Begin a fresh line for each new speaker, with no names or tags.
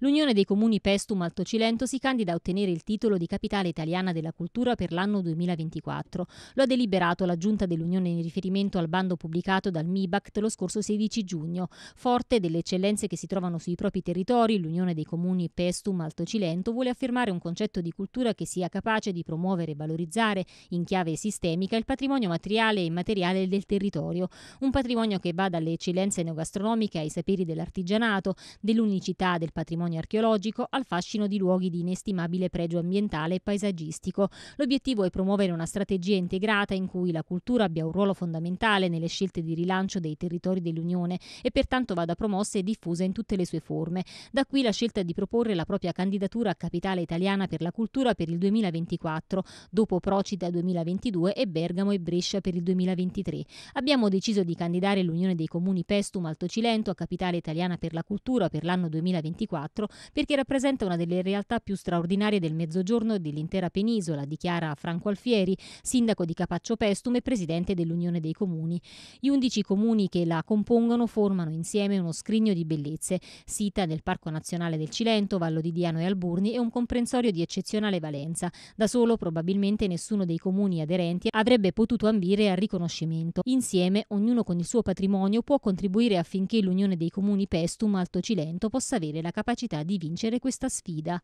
L'Unione dei Comuni Pestum Alto Cilento si candida a ottenere il titolo di Capitale Italiana della Cultura per l'anno 2024. Lo ha deliberato la Giunta dell'Unione in riferimento al bando pubblicato dal MIBACT lo scorso 16 giugno. Forte delle eccellenze che si trovano sui propri territori, l'Unione dei Comuni Pestum Alto Cilento vuole affermare un concetto di cultura che sia capace di promuovere e valorizzare in chiave sistemica il patrimonio materiale e immateriale del territorio, un patrimonio che va dalle eccellenze neogastronomiche ai saperi dell'artigianato, dell'unicità del patrimonio patrimonio archeologico al fascino di luoghi di inestimabile pregio ambientale e paesaggistico. L'obiettivo è promuovere una strategia integrata in cui la cultura abbia un ruolo fondamentale nelle scelte di rilancio dei territori dell'Unione e pertanto vada promossa e diffusa in tutte le sue forme. Da qui la scelta di proporre la propria candidatura a capitale italiana per la cultura per il 2024, dopo Procida 2022 e Bergamo e Brescia per il 2023. Abbiamo deciso di candidare l'Unione dei Comuni Pestum Alto Cilento a capitale italiana per la cultura per l'anno 2024 2004 perché rappresenta una delle realtà più straordinarie del Mezzogiorno e dell'intera penisola, dichiara Franco Alfieri, sindaco di Capaccio Pestum e presidente dell'Unione dei Comuni. Gli 11 comuni che la compongono formano insieme uno scrigno di bellezze, sita nel Parco Nazionale del Cilento, Vallo di Diano e Alburni e un comprensorio di eccezionale valenza. Da solo probabilmente nessuno dei comuni aderenti avrebbe potuto ambire al riconoscimento. Insieme, ognuno con il suo patrimonio può contribuire affinché l'Unione dei Comuni Pestum Alto Cilento possa avere la capacità capacità di vincere questa sfida